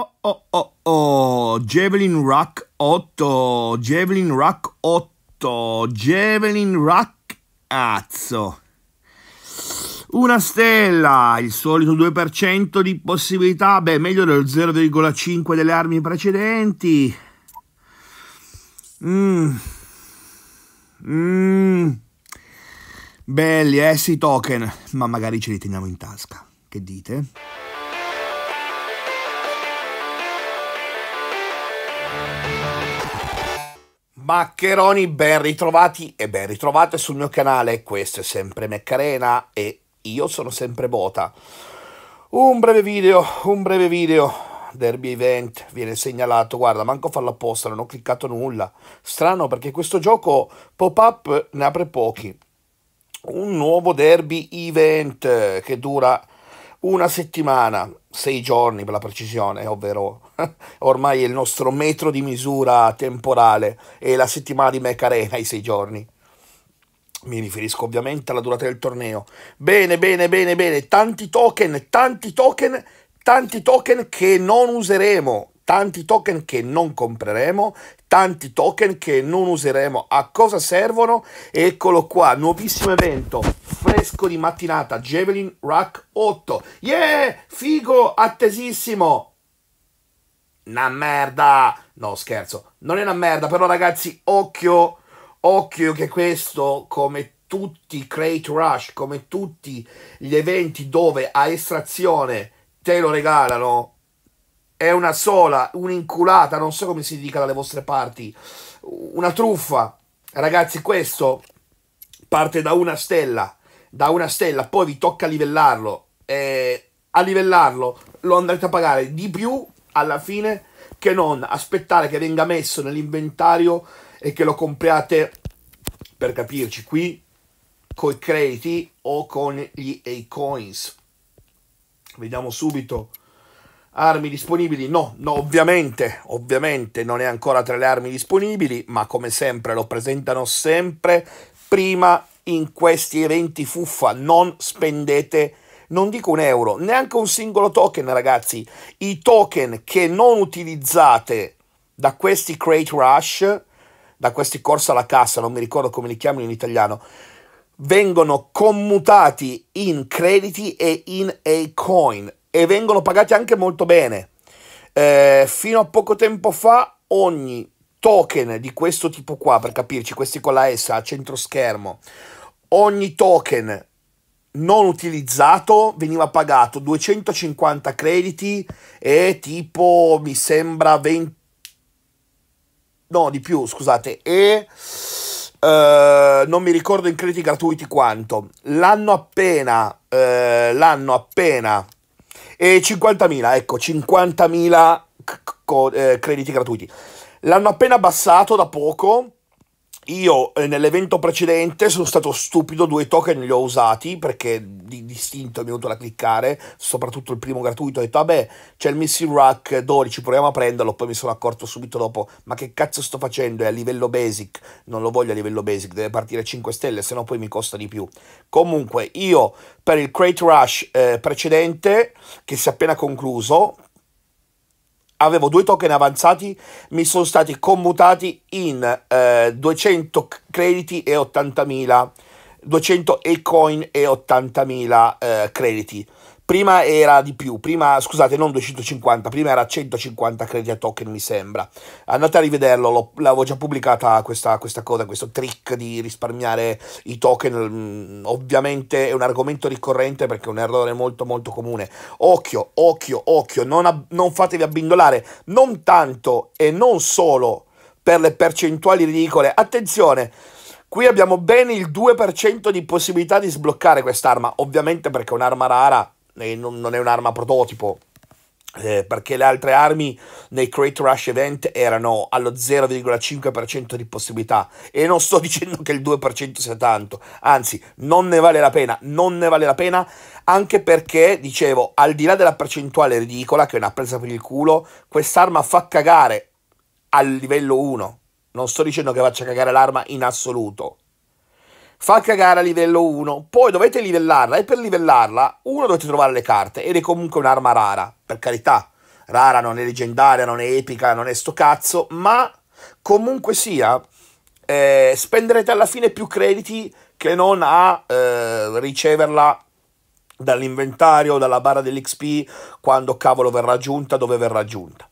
Oh oh oh oh, Javelin Rack 8, Javelin Rack 8, Javelin Rack azzo. Una stella, il solito 2% di possibilità, beh meglio del 0,5 delle armi precedenti. Mm. Mm. Belli, eh, sì token, ma magari ce li teniamo in tasca. Che dite? Maccheroni, ben ritrovati e ben ritrovate sul mio canale. Questo è sempre Meccarena e io sono sempre Bota. Un breve video, un breve video. Derby Event viene segnalato. Guarda, manco farlo apposta, non ho cliccato nulla. Strano perché questo gioco pop-up ne apre pochi. Un nuovo Derby Event eh, che dura una settimana sei giorni per la precisione, ovvero ormai è il nostro metro di misura temporale e la settimana di Mech Arena i sei giorni. Mi riferisco ovviamente alla durata del torneo. Bene, bene, bene, bene, tanti token, tanti token, tanti token che non useremo, tanti token che non compreremo, tanti token che non useremo. A cosa servono? Eccolo qua, nuovissimo evento, fresco di mattinata, Javelin Rack 8. Yeah, figo, attesissimo. Una merda. No, scherzo, non è una merda, però ragazzi, occhio, occhio che questo, come tutti i Crate Rush, come tutti gli eventi dove a estrazione te lo regalano, è una sola, un'inculata, non so come si dica dalle vostre parti, una truffa. Ragazzi, questo parte da una stella, da una stella, poi vi tocca livellarlo. E eh, a livellarlo lo andrete a pagare di più alla fine che non aspettare che venga messo nell'inventario e che lo compriate, per capirci, qui con i crediti o con gli A-Coins. Vediamo subito. Armi disponibili? No, no, ovviamente, ovviamente non è ancora tra le armi disponibili, ma come sempre lo presentano sempre prima in questi eventi fuffa, non spendete non dico un euro, neanche un singolo token, ragazzi. I token che non utilizzate da questi crate rush, da questi corsa alla cassa, non mi ricordo come li chiamano in italiano, vengono commutati in crediti e in A coin e vengono pagati anche molto bene. Eh, fino a poco tempo fa ogni token di questo tipo qua, per capirci, questi con la S a centro schermo, ogni token non utilizzato veniva pagato 250 crediti e tipo mi sembra 20 no di più scusate e eh, non mi ricordo in crediti gratuiti quanto l'hanno appena eh, l'hanno appena e 50.000, ecco, 50.000 c- c- eh, crediti gratuiti. L'hanno appena abbassato da poco io eh, nell'evento precedente sono stato stupido, due token li ho usati perché di distinto è venuto da cliccare, soprattutto il primo gratuito, ho detto vabbè c'è il Missile Rack 12, proviamo a prenderlo, poi mi sono accorto subito dopo ma che cazzo sto facendo, è a livello basic, non lo voglio a livello basic, deve partire 5 stelle, sennò poi mi costa di più. Comunque io per il Crate Rush eh, precedente che si è appena concluso, avevo due token avanzati, mi sono stati commutati in eh, 200 crediti e 80.000, 200 e coin e 80.000 eh, crediti prima era di più, prima scusate non 250, prima era 150 crediti a token mi sembra, andate a rivederlo, l'avevo già pubblicata questa, questa cosa, questo trick di risparmiare i token, mm, ovviamente è un argomento ricorrente perché è un errore molto molto comune, occhio, occhio, occhio, non, ab- non fatevi abbindolare, non tanto e non solo per le percentuali ridicole, attenzione, Qui abbiamo bene il 2% di possibilità di sbloccare quest'arma, ovviamente perché è un'arma rara, eh, non, non, è un'arma prototipo. Eh, perché le altre armi nei Crate Rush Event erano allo 0,5% di possibilità e non sto dicendo che il 2% sia tanto, anzi non ne vale la pena, non ne vale la pena anche perché, dicevo, al di là della percentuale ridicola che è una presa per il culo, quest'arma fa cagare al livello 1, non sto dicendo che faccia cagare l'arma in assoluto, fa cagare a livello 1, poi dovete livellarla e per livellarla uno dovete trovare le carte ed è comunque un'arma rara, per carità, rara non è leggendaria, non è epica, non è sto cazzo, ma comunque sia eh, spenderete alla fine più crediti che non a eh, riceverla dall'inventario, dalla barra dell'XP, quando cavolo verrà aggiunta, dove verrà aggiunta.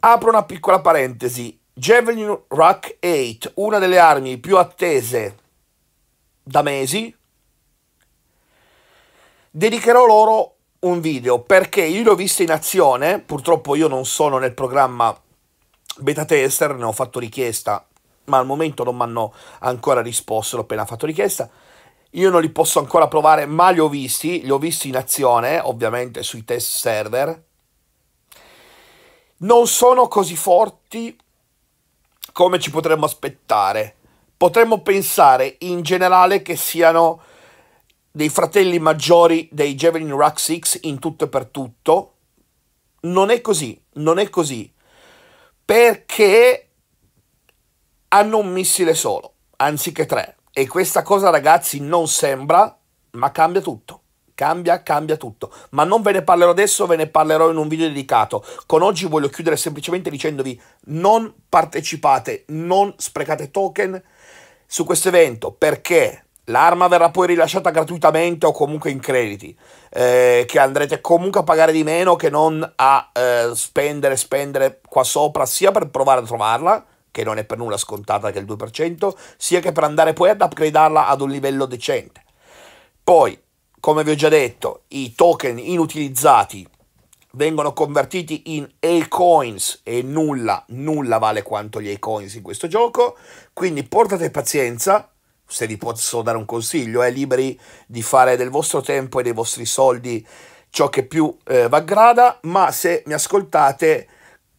Apro una piccola parentesi. Javelin Rock 8, una delle armi più attese da mesi, dedicherò loro un video perché io li ho visti in azione, purtroppo io non sono nel programma beta tester, ne ho fatto richiesta, ma al momento non mi hanno ancora risposto, l'ho appena fatto richiesta. Io non li posso ancora provare, ma li ho visti, li ho visti in azione, ovviamente sui test server. Non sono così forti come ci potremmo aspettare potremmo pensare in generale che siano dei fratelli maggiori dei Javelin Rack 6 in tutto e per tutto. Non è così, non è così. Perché hanno un missile solo, anziché tre. E questa cosa, ragazzi, non sembra, ma cambia tutto. Cambia, cambia tutto. Ma non ve ne parlerò adesso, ve ne parlerò in un video dedicato. Con oggi voglio chiudere semplicemente dicendovi non partecipate, non sprecate token, su questo evento perché l'arma verrà poi rilasciata gratuitamente o comunque in crediti, eh, che andrete comunque a pagare di meno che non a eh, spendere, spendere qua sopra, sia per provare a trovarla, che non è per nulla scontata che il 2%, sia che per andare poi ad upgradarla ad un livello decente. Poi, come vi ho già detto, i token inutilizzati vengono convertiti in A-Coins e nulla, nulla vale quanto gli A-Coins in questo gioco, quindi portate pazienza, se vi posso dare un consiglio, è eh, liberi di fare del vostro tempo e dei vostri soldi ciò che più eh, aggrada, ma se mi ascoltate,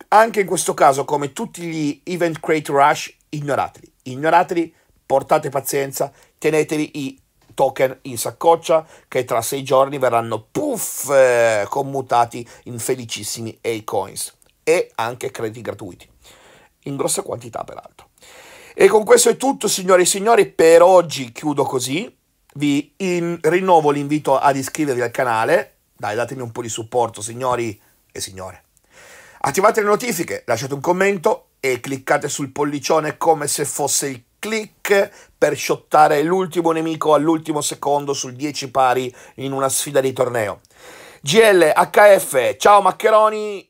anche in questo caso, come tutti gli Event Crate Rush, ignorateli, ignorateli, portate pazienza, tenetevi i token in saccoccia che tra sei giorni verranno puff eh, commutati in felicissimi A-Coins e anche crediti gratuiti, in grossa quantità peraltro. E con questo è tutto signore e signori, per oggi chiudo così, vi in, rinnovo l'invito ad iscrivervi al canale, dai datemi un po' di supporto signori e signore. Attivate le notifiche, lasciate un commento e cliccate sul pollicione come se fosse il clic per shottare l'ultimo nemico all'ultimo secondo sul 10 pari in una sfida di torneo. GL HF, ciao Maccheroni,